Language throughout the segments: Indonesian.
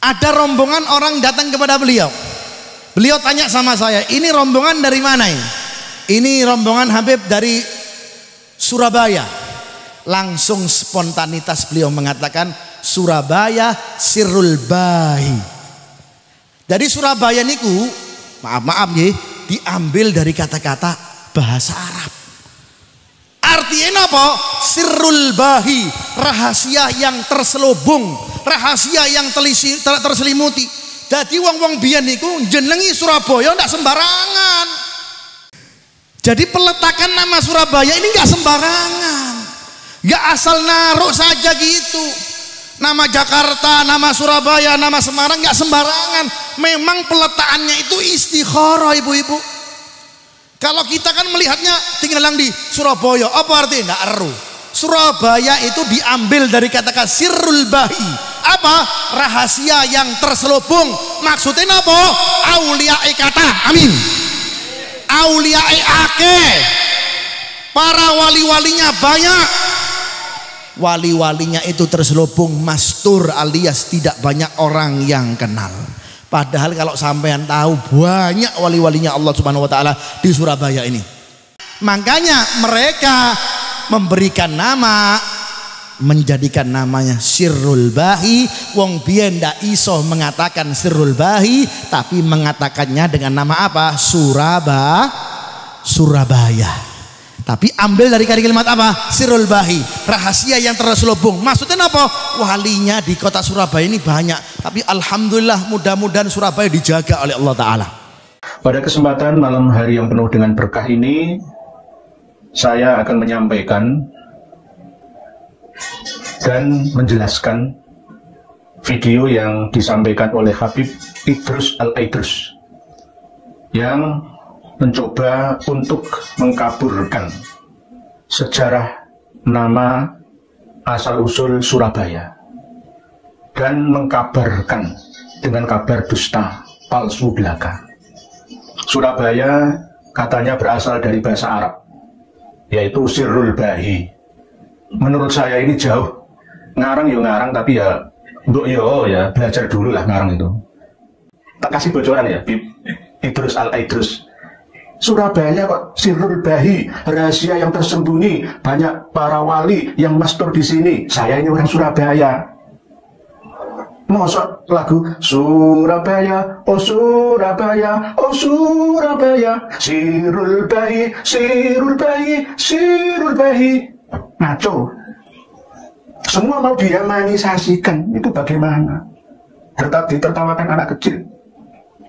Ada rombongan orang datang kepada beliau. Beliau tanya sama saya, ini rombongan dari mana ini? Ini rombongan Habib dari Surabaya. Langsung spontanitas beliau mengatakan Surabaya Sirul Bahi. Dari Surabaya niku, maaf maaf nih, diambil dari kata-kata bahasa Arab. Artinya apa? Sirul Bahi, rahasia yang terselubung, rahasia yang telisi, ter, terselimuti. Jadi wong-wong biyen niku jenengi Surabaya ndak sembarangan. Jadi peletakan nama Surabaya ini nggak sembarangan. nggak asal naruh saja gitu. Nama Jakarta, nama Surabaya, nama Semarang nggak sembarangan. Memang peletakannya itu istikharah ibu-ibu. Kalau kita kan melihatnya yang di Surabaya, apa artinya? Nggak Surabaya itu diambil dari kata-kata sirul bahi apa rahasia yang terselubung maksudnya apa aulia kata amin aulia ake para wali-walinya banyak wali-walinya itu terselubung mastur alias tidak banyak orang yang kenal padahal kalau sampean tahu banyak wali-walinya Allah subhanahu wa ta'ala di Surabaya ini makanya mereka memberikan nama menjadikan namanya sirrul bahi wong biyen ndak iso mengatakan sirrul bahi tapi mengatakannya dengan nama apa Suraba Surabaya tapi ambil dari kalimat apa sirrul bahi rahasia yang terselubung maksudnya apa walinya di kota Surabaya ini banyak tapi alhamdulillah mudah-mudahan Surabaya dijaga oleh Allah taala pada kesempatan malam hari yang penuh dengan berkah ini saya akan menyampaikan dan menjelaskan video yang disampaikan oleh Habib Idrus Al-Idrus yang mencoba untuk mengkaburkan sejarah nama asal-usul Surabaya dan mengkabarkan dengan kabar dusta palsu belaka. Surabaya katanya berasal dari bahasa Arab, yaitu Sirul Bahi, menurut saya ini jauh ngarang yo ya ngarang tapi ya untuk yo ya belajar dulu lah ngarang itu tak kasih bocoran ya Idrus al Idrus Surabaya kok sirul bahi rahasia yang tersembunyi banyak para wali yang master di sini saya ini orang Surabaya Mosok lagu Surabaya, oh Surabaya, oh Surabaya, sirul bahi, sirul bahi, sirul bahi ngaco semua mau diamanisasikan itu bagaimana tetap ditertawakan anak kecil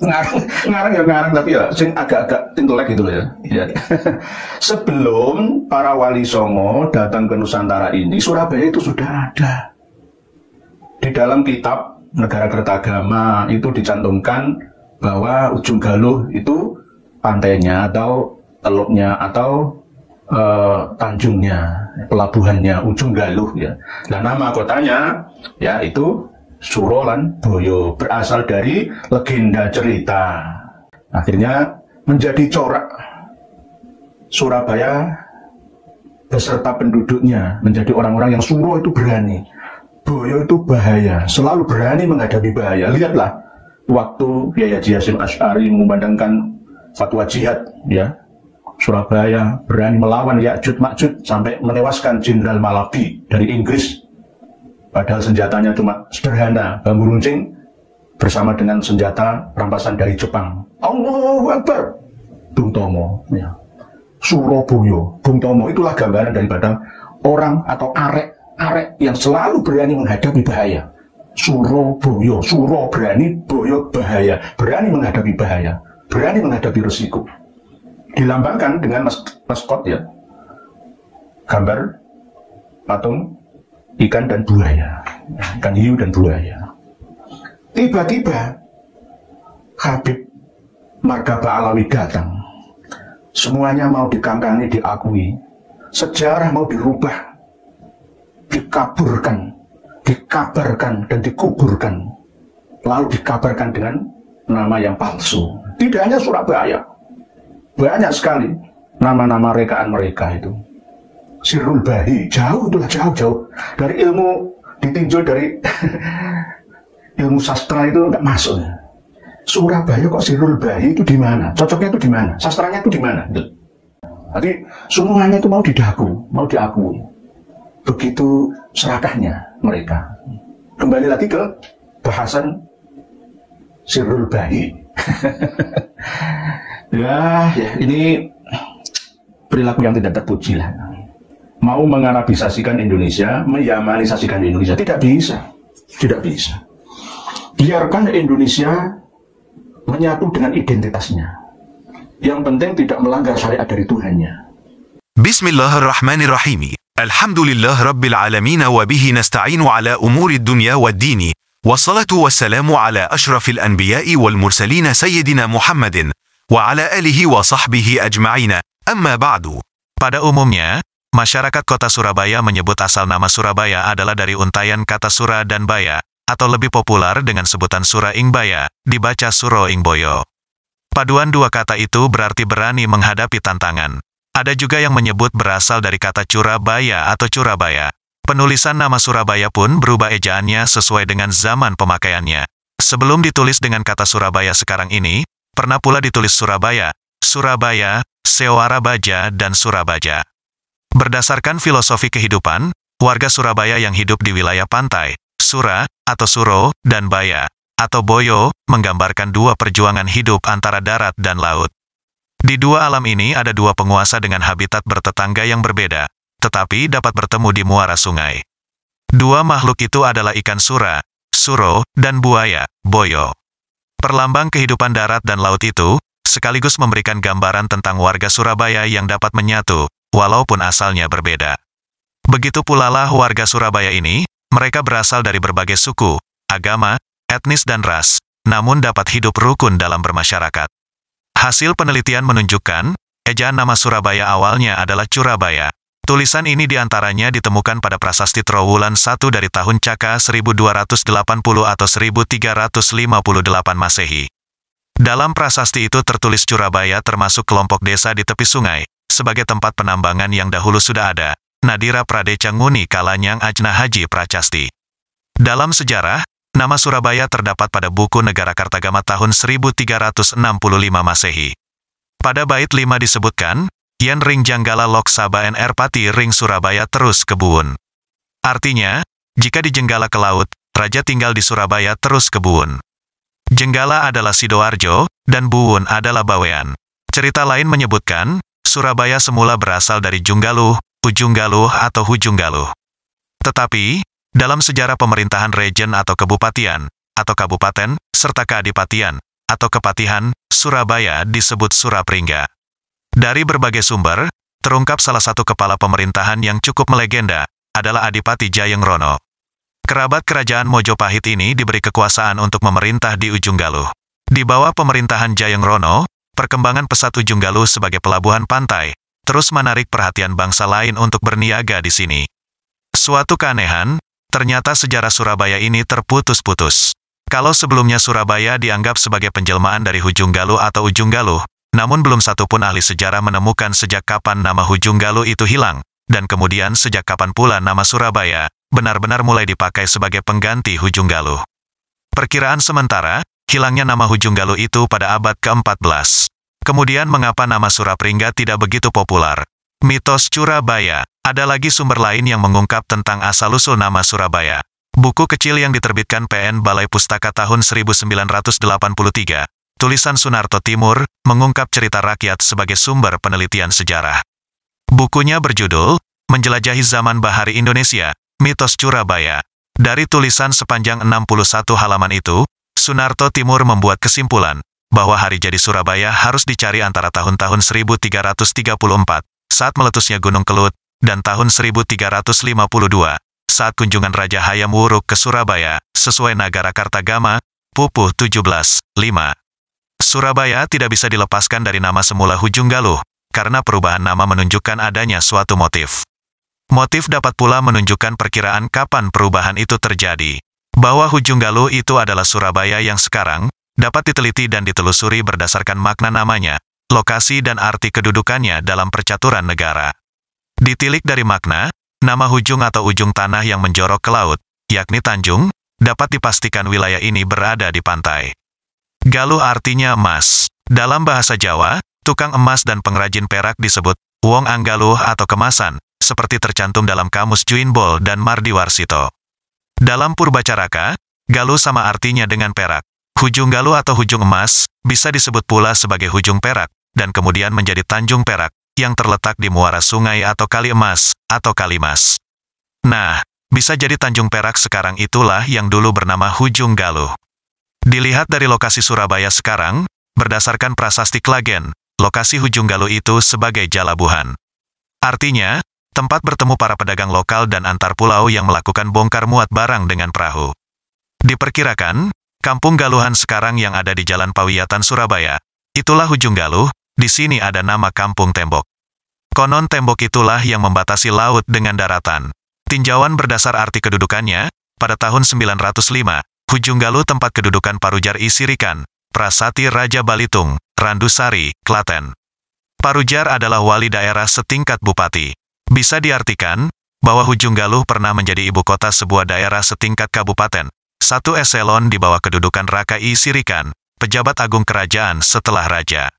ngarang ngarang ya ngarang tapi ya sing agak-agak intelek gitu loh ya. ya. Sebelum para wali songo datang ke Nusantara ini Surabaya itu sudah ada. Di dalam kitab Negara Kertagama itu dicantumkan bahwa Ujung Galuh itu pantainya atau teluknya atau uh, tanjungnya, pelabuhannya, ujung galuh ya. Nah nama kotanya ya itu Surolan Boyo berasal dari legenda cerita. Akhirnya menjadi corak Surabaya beserta penduduknya menjadi orang-orang yang suruh itu berani. Boyo itu bahaya, selalu berani menghadapi bahaya. Lihatlah waktu Kiai Haji Hasim Asy'ari mengumandangkan fatwa jihad ya Surabaya berani melawan Yakjud Makjud sampai menewaskan Jenderal Malabi dari Inggris. Padahal senjatanya cuma sederhana, bambu runcing bersama dengan senjata rampasan dari Jepang. Allahu Akbar. Bung Tomo, ya. Surabaya, Bung Tomo itulah gambaran daripada orang atau arek arek yang selalu berani menghadapi bahaya. Surabaya, Suro berani, boyo bahaya, berani menghadapi bahaya, berani menghadapi resiko dilambangkan dengan maskot ya gambar patung ikan dan buaya ikan hiu dan buaya tiba-tiba Habib Marga Alawi datang semuanya mau dikangkangi diakui sejarah mau dirubah dikaburkan dikabarkan dan dikuburkan lalu dikabarkan dengan nama yang palsu tidak hanya Surabaya banyak sekali nama-nama rekaan mereka itu. Sirul Bahi, jauh itulah jauh-jauh. Dari ilmu ditinjau dari ilmu sastra itu enggak masuk. Surabaya kok Sirul Bahi itu di mana? Cocoknya itu di mana? Sastranya itu di mana? Gitu. Jadi semuanya itu mau didaku, mau diakui. Begitu serakahnya mereka. Kembali lagi ke bahasan Sirul Bahi. ya, ya, ini perilaku yang tidak terpuji lah. Mau mengarabisasikan Indonesia, menyamanisasikan Indonesia, tidak bisa. Tidak bisa. Biarkan Indonesia menyatu dengan identitasnya. Yang penting tidak melanggar syariat dari Tuhannya. Bismillahirrahmanirrahim. Alhamdulillah Rabbil Alamin wa bihi nasta'inu ala umuri dunya wa dini. والصلاة والسلام على أشرف الأنبياء والمرسلين سيدنا Muhammadin wa ala وصحبه wa sahbihi ajma'ina, Pada umumnya, masyarakat kota Surabaya menyebut asal nama Surabaya adalah dari untayan kata sura dan baya, atau lebih populer dengan sebutan sura ingbaya, dibaca suro boyo. Paduan dua kata itu berarti berani menghadapi tantangan. Ada juga yang menyebut berasal dari kata curabaya atau curabaya, Penulisan nama Surabaya pun berubah ejaannya sesuai dengan zaman pemakaiannya. Sebelum ditulis dengan kata Surabaya sekarang ini, pernah pula ditulis Surabaya, Surabaya, Baja, dan Surabaja. Berdasarkan filosofi kehidupan, warga Surabaya yang hidup di wilayah pantai, Sura, atau Suro, dan Baya, atau Boyo, menggambarkan dua perjuangan hidup antara darat dan laut. Di dua alam ini ada dua penguasa dengan habitat bertetangga yang berbeda, tetapi dapat bertemu di muara sungai. Dua makhluk itu adalah ikan sura, suro, dan buaya, boyo. Perlambang kehidupan darat dan laut itu, sekaligus memberikan gambaran tentang warga Surabaya yang dapat menyatu, walaupun asalnya berbeda. Begitu pula lah warga Surabaya ini, mereka berasal dari berbagai suku, agama, etnis dan ras, namun dapat hidup rukun dalam bermasyarakat. Hasil penelitian menunjukkan, ejaan nama Surabaya awalnya adalah Curabaya, Tulisan ini diantaranya ditemukan pada prasasti Trowulan 1 dari tahun Caka 1280 atau 1358 Masehi. Dalam prasasti itu tertulis Curabaya termasuk kelompok desa di tepi sungai, sebagai tempat penambangan yang dahulu sudah ada, Nadira Pradeca Nguni Kalanyang Ajna Haji Pracasti. Dalam sejarah, nama Surabaya terdapat pada buku Negara Kartagama tahun 1365 Masehi. Pada bait 5 disebutkan, Yen Ring Janggala Lok Sabah NR Pati Ring Surabaya terus ke Artinya, jika di Jenggala ke laut, Raja tinggal di Surabaya terus ke Jenggala adalah Sidoarjo, dan Buun adalah Bawean. Cerita lain menyebutkan, Surabaya semula berasal dari Junggaluh, Ujunggaluh atau Hujunggaluh. Tetapi, dalam sejarah pemerintahan Regen atau kebupatian, atau kabupaten, serta keadipatian, atau kepatihan, Surabaya disebut Surapringga. Dari berbagai sumber, terungkap salah satu kepala pemerintahan yang cukup melegenda adalah Adipati Jayeng Rono. Kerabat kerajaan Mojopahit ini diberi kekuasaan untuk memerintah di Ujung Galuh. Di bawah pemerintahan Jayeng Rono, perkembangan pesat Ujung Galuh sebagai pelabuhan pantai terus menarik perhatian bangsa lain untuk berniaga di sini. Suatu keanehan, ternyata sejarah Surabaya ini terputus-putus. Kalau sebelumnya Surabaya dianggap sebagai penjelmaan dari ujung Galuh atau Ujung Galuh, namun belum satupun ahli sejarah menemukan sejak kapan nama Hujung Galuh itu hilang, dan kemudian sejak kapan pula nama Surabaya benar-benar mulai dipakai sebagai pengganti Hujung Galuh. Perkiraan sementara, hilangnya nama Hujung Galuh itu pada abad ke-14. Kemudian mengapa nama Surapringga tidak begitu populer? Mitos Surabaya. Ada lagi sumber lain yang mengungkap tentang asal-usul nama Surabaya. Buku kecil yang diterbitkan PN Balai Pustaka tahun 1983 Tulisan Sunarto Timur, mengungkap cerita rakyat sebagai sumber penelitian sejarah. Bukunya berjudul, Menjelajahi Zaman Bahari Indonesia, Mitos Curabaya. Dari tulisan sepanjang 61 halaman itu, Sunarto Timur membuat kesimpulan, bahwa hari jadi Surabaya harus dicari antara tahun-tahun 1334, saat meletusnya Gunung Kelut, dan tahun 1352, saat kunjungan Raja Hayam Wuruk ke Surabaya, sesuai Nagara Kartagama, Pupuh 17, 5. Surabaya tidak bisa dilepaskan dari nama semula Hujung Galuh, karena perubahan nama menunjukkan adanya suatu motif. Motif dapat pula menunjukkan perkiraan kapan perubahan itu terjadi. Bahwa Hujung Galuh itu adalah Surabaya yang sekarang, dapat diteliti dan ditelusuri berdasarkan makna namanya, lokasi dan arti kedudukannya dalam percaturan negara. Ditilik dari makna, nama hujung atau ujung tanah yang menjorok ke laut, yakni Tanjung, dapat dipastikan wilayah ini berada di pantai. Galuh artinya emas. Dalam bahasa Jawa, tukang emas dan pengrajin perak disebut wong anggaluh atau kemasan, seperti tercantum dalam kamus Juinbol dan Mardiwarsito. Dalam Purbacaraka, galuh sama artinya dengan perak. Hujung galuh atau hujung emas bisa disebut pula sebagai hujung perak, dan kemudian menjadi Tanjung Perak, yang terletak di muara sungai atau kali emas, atau kalimas. Nah, bisa jadi Tanjung Perak sekarang itulah yang dulu bernama Hujung Galuh. Dilihat dari lokasi Surabaya sekarang, berdasarkan prasasti Klagen, lokasi Hujung Galuh itu sebagai Jalabuhan. Artinya, tempat bertemu para pedagang lokal dan antar pulau yang melakukan bongkar muat barang dengan perahu. Diperkirakan, kampung Galuhan sekarang yang ada di Jalan Pawiatan Surabaya, itulah Hujung Galuh, di sini ada nama kampung tembok. Konon tembok itulah yang membatasi laut dengan daratan. Tinjauan berdasar arti kedudukannya, pada tahun 905, Hujunggalu tempat kedudukan Parujar Isirikan, Prasati Raja Balitung, Randusari, Klaten. Parujar adalah wali daerah setingkat bupati. Bisa diartikan, bahwa Hujunggaluh pernah menjadi ibu kota sebuah daerah setingkat kabupaten, satu eselon di bawah kedudukan Raka Isirikan, pejabat agung kerajaan setelah raja.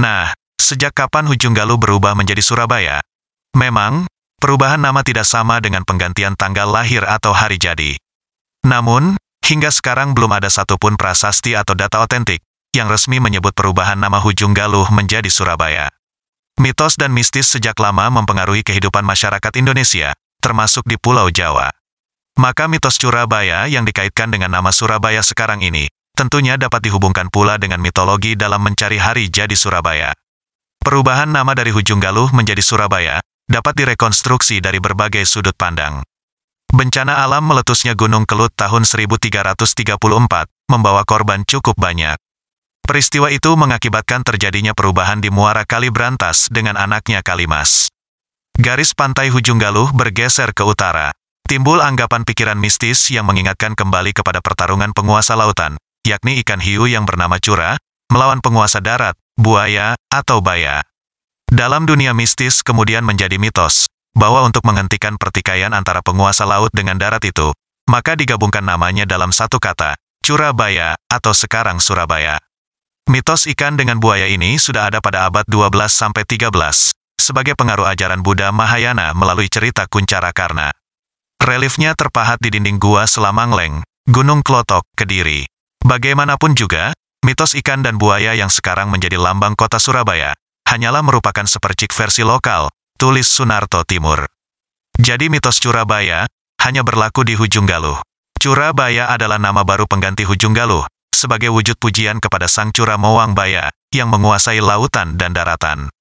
Nah, sejak kapan Hujunggaluh berubah menjadi Surabaya? Memang, perubahan nama tidak sama dengan penggantian tanggal lahir atau hari jadi. Namun, Hingga sekarang belum ada satupun prasasti atau data otentik yang resmi menyebut perubahan nama Hujung Galuh menjadi Surabaya. Mitos dan mistis sejak lama mempengaruhi kehidupan masyarakat Indonesia, termasuk di Pulau Jawa. Maka mitos Surabaya yang dikaitkan dengan nama Surabaya sekarang ini, tentunya dapat dihubungkan pula dengan mitologi dalam mencari hari jadi Surabaya. Perubahan nama dari Hujung Galuh menjadi Surabaya dapat direkonstruksi dari berbagai sudut pandang. Bencana alam meletusnya Gunung Kelut tahun 1334 membawa korban cukup banyak. Peristiwa itu mengakibatkan terjadinya perubahan di muara Kali Brantas dengan anaknya Kalimas. Garis pantai Hujung Galuh bergeser ke utara. Timbul anggapan pikiran mistis yang mengingatkan kembali kepada pertarungan penguasa lautan, yakni ikan hiu yang bernama cura, melawan penguasa darat, buaya, atau baya. Dalam dunia mistis kemudian menjadi mitos, bahwa untuk menghentikan pertikaian antara penguasa laut dengan darat itu, maka digabungkan namanya dalam satu kata, Curabaya, atau sekarang Surabaya. Mitos ikan dengan buaya ini sudah ada pada abad 12-13, sebagai pengaruh ajaran Buddha Mahayana melalui cerita Kuncara Karna. Reliefnya terpahat di dinding gua Selamangleng, Gunung Klotok, Kediri. Bagaimanapun juga, mitos ikan dan buaya yang sekarang menjadi lambang kota Surabaya, hanyalah merupakan sepercik versi lokal tulis Sunarto Timur. Jadi mitos Curabaya hanya berlaku di Hujung Galuh. Curabaya adalah nama baru pengganti Hujung Galuh, sebagai wujud pujian kepada Sang Curamowang Baya, yang menguasai lautan dan daratan.